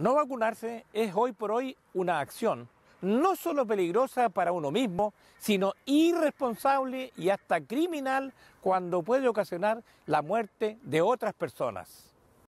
No vacunarse es hoy por hoy una acción no solo peligrosa para uno mismo, sino irresponsable y hasta criminal cuando puede ocasionar la muerte de otras personas.